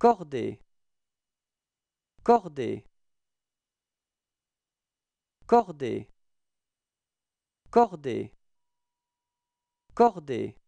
Cordée. Cordée. Cordée. Cordée. Cordée.